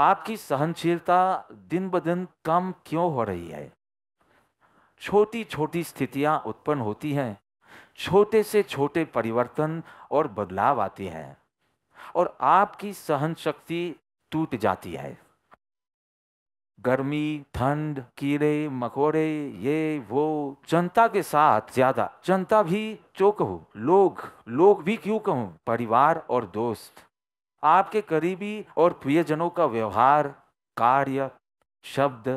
आपकी सहनशीलता दिन ब दिन कम क्यों हो रही है छोटी छोटी स्थितियां उत्पन्न होती हैं छोटे से छोटे परिवर्तन और बदलाव आते हैं और आपकी सहन शक्ति टूट जाती है गर्मी ठंड कीड़े मकोड़े ये वो जनता के साथ ज्यादा जनता भी क्यों कहूँ लोग लोग भी क्यों कहूँ परिवार और दोस्त आपके करीबी और प्रियजनों का व्यवहार कार्य शब्द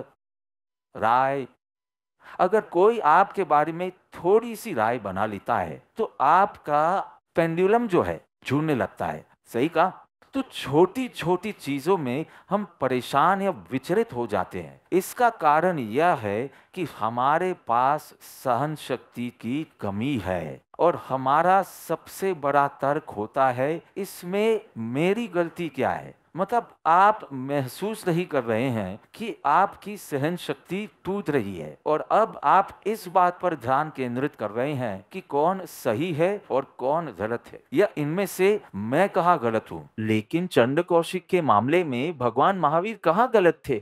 राय अगर कोई आपके बारे में थोड़ी सी राय बना लेता है तो आपका पेंडुलम जो है झूलने लगता है सही कहा तो छोटी छोटी चीज़ों में हम परेशान या विचरित हो जाते हैं इसका कारण यह है कि हमारे पास सहन शक्ति की कमी है और हमारा सबसे बड़ा तर्क होता है इसमें मेरी गलती क्या है मतलब आप महसूस नहीं कर रहे हैं कि आपकी सहन शक्ति टूट रही है और अब आप इस बात पर ध्यान केंद्रित कर रहे हैं कि कौन सही है और कौन गलत है या इनमें से मैं कहा गलत हूँ लेकिन चंड कौशिक के मामले में भगवान महावीर कहाँ गलत थे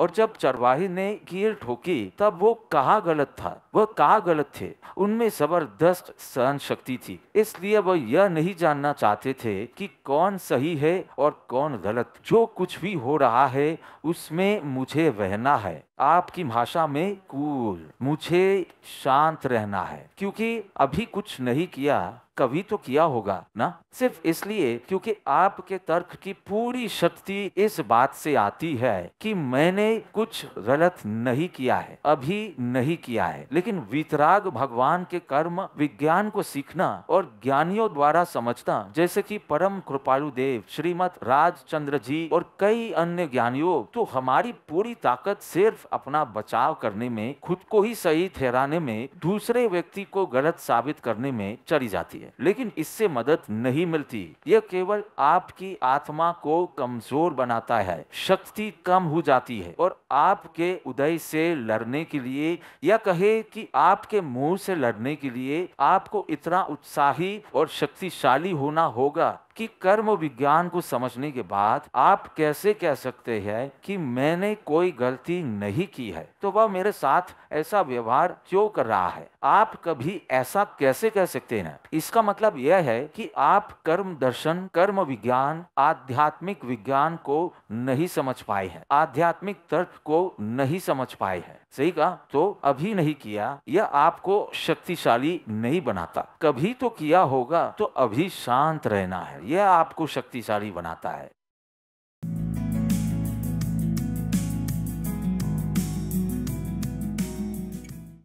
और जब चरवाही ने कील ठोकी तब वो कहा गलत था वह कहा गलत थे उनमें जबरदस्त सहन शक्ति थी इसलिए वह यह नहीं जानना चाहते थे कि कौन सही है और कौन गलत जो कुछ भी हो रहा है उसमें मुझे रहना है आपकी भाषा में कूल मुझे शांत रहना है क्योंकि अभी कुछ नहीं किया कभी तो किया होगा ना सिर्फ इसलिए क्योंकि आपके तर्क की पूरी शक्ति इस बात से आती है कि मैंने कुछ गलत नहीं किया है अभी नहीं किया है लेकिन लेकिन वितराग भगवान के कर्म विज्ञान को सीखना और ज्ञानियों द्वारा समझना जैसे कि परम कृपालु देव श्रीमत राजचंद्र जी और कई अन्य ज्ञानियों तो हमारी पूरी ताकत सिर्फ अपना बचाव करने में खुद को ही सही ठहराने में दूसरे व्यक्ति को गलत साबित करने में चली जाती है लेकिन इससे मदद नहीं मिलती यह केवल आपकी आत्मा को कमजोर बनाता है शक्ति कम हो जाती है और आपके उदय से लड़ने के लिए या कहे कि आपके मुंह से लड़ने के लिए आपको इतना उत्साही और शक्तिशाली होना होगा कि कर्म विज्ञान को समझने के बाद आप कैसे कह सकते हैं कि मैंने कोई गलती नहीं की है तो वह मेरे साथ ऐसा व्यवहार क्यों कर रहा है आप कभी ऐसा कैसे कह सकते हैं इसका मतलब यह है कि आप कर्म दर्शन कर्म विज्ञान आध्यात्मिक विज्ञान को नहीं समझ पाए हैं आध्यात्मिक तर्क को नहीं समझ पाए हैं सही कहा तो अभी नहीं किया यह आपको शक्तिशाली नहीं बनाता कभी तो किया होगा तो अभी शांत रहना है यह आपको शक्तिशाली बनाता है